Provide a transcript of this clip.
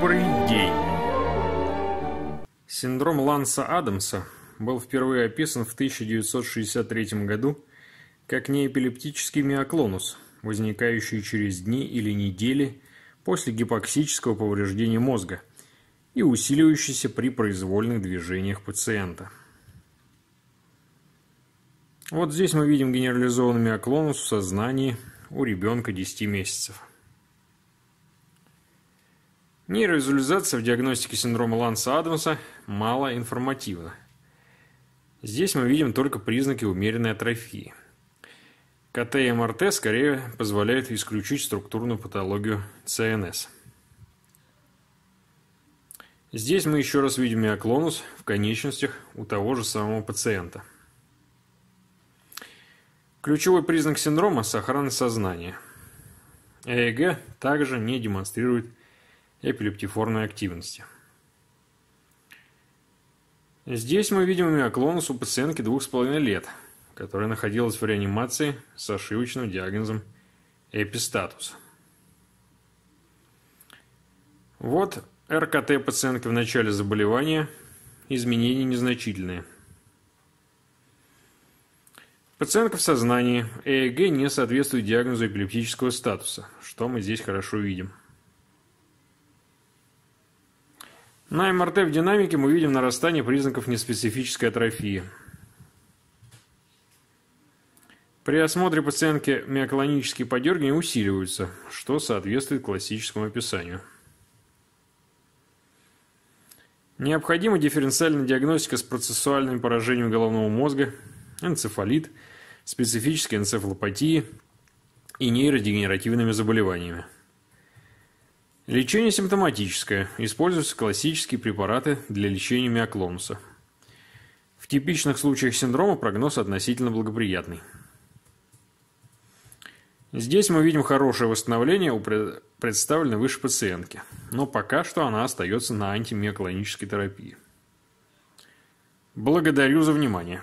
Добрый день. Синдром Ланса Адамса был впервые описан в 1963 году как неэпилептический миоклонус, возникающий через дни или недели после гипоксического повреждения мозга и усиливающийся при произвольных движениях пациента. Вот здесь мы видим генерализованный миоклонус в сознании у ребенка 10 месяцев. Нейровизуализация в диагностике синдрома Ланса Адамса мало информативна. Здесь мы видим только признаки умеренной атрофии. КТ и МРТ скорее позволяют исключить структурную патологию ЦНС. Здесь мы еще раз видим миоклонус в конечностях у того же самого пациента. Ключевой признак синдрома – сохранность сознания. ЭЭГ также не демонстрирует эпилептиформной активности. Здесь мы видим миоклонус у пациентки 2,5 лет, которая находилась в реанимации с ошибочным диагнозом эпистатус. Вот РКТ пациентки в начале заболевания, изменения незначительные. Пациентка в сознании, ЭЭГ не соответствует диагнозу эпилептического статуса, что мы здесь хорошо видим. На МРТ в динамике мы видим нарастание признаков неспецифической атрофии. При осмотре пациентки миоклонические подергивания усиливаются, что соответствует классическому описанию. Необходима дифференциальная диагностика с процессуальным поражением головного мозга, энцефалит, специфической энцефалопатии и нейродегенеративными заболеваниями. Лечение симптоматическое. Используются классические препараты для лечения миоклонуса. В типичных случаях синдрома прогноз относительно благоприятный. Здесь мы видим хорошее восстановление у представленной выше пациентки, но пока что она остается на антимиоклонической терапии. Благодарю за внимание.